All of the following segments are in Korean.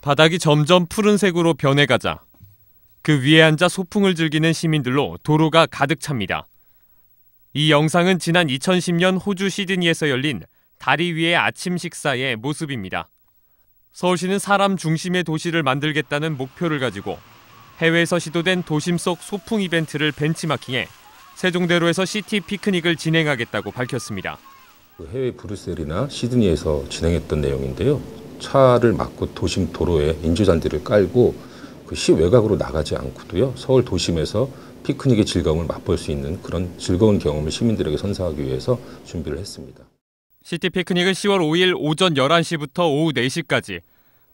바닥이 점점 푸른색으로 변해가자 그 위에 앉아 소풍을 즐기는 시민들로 도로가 가득 찹니다. 이 영상은 지난 2010년 호주 시드니에서 열린 다리 위의 아침 식사의 모습입니다. 서울시는 사람 중심의 도시를 만들겠다는 목표를 가지고 해외에서 시도된 도심 속 소풍 이벤트를 벤치마킹해 세종대로에서 시티 피크닉을 진행하겠다고 밝혔습니다. 그 해외 브뤼셀이나 시드니에서 진행했던 내용인데요. 차를 막고 도심 도로에 인조잔디를 깔고 그 시외곽으로 나가지 않고도요 서울 도심에서 피크닉의 즐거움을 맛볼 수 있는 그런 즐거운 경험을 시민들에게 선사하기 위해서 준비를 했습니다. 시티 피크닉은 10월 5일 오전 11시부터 오후 4시까지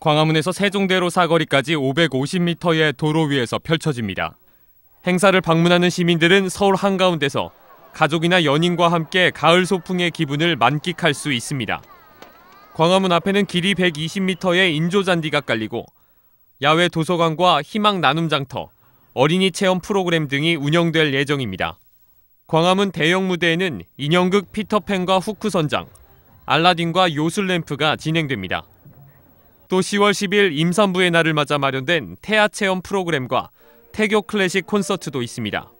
광화문에서 세종대로 사거리까지 550m의 도로 위에서 펼쳐집니다. 행사를 방문하는 시민들은 서울 한가운데서 가족이나 연인과 함께 가을 소풍의 기분을 만끽할 수 있습니다. 광화문 앞에는 길이 120m의 인조잔디가 깔리고 야외 도서관과 희망 나눔 장터, 어린이 체험 프로그램 등이 운영될 예정입니다. 광화문 대형 무대에는 인형극 피터팬과 후크 선장, 알라딘과 요술램프가 진행됩니다. 또 10월 10일 임산부의 날을 맞아 마련된 태아 체험 프로그램과 태교 클래식 콘서트도 있습니다.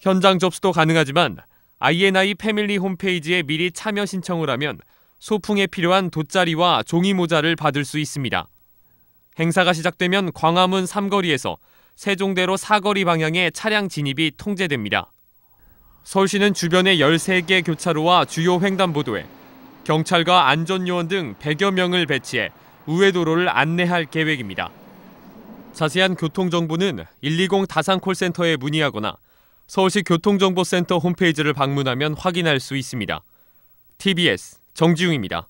현장 접수도 가능하지만 INI 패밀리 홈페이지에 미리 참여 신청을 하면 소풍에 필요한 돗자리와 종이 모자를 받을 수 있습니다. 행사가 시작되면 광화문 3거리에서 세종대로 사거리 방향의 차량 진입이 통제됩니다. 서울시는 주변의 13개 교차로와 주요 횡단보도에 경찰과 안전요원 등 100여 명을 배치해 우회도로를 안내할 계획입니다. 자세한 교통정보는 120 다산 콜센터에 문의하거나 서울시 교통정보센터 홈페이지를 방문하면 확인할 수 있습니다. TBS 정지웅입니다.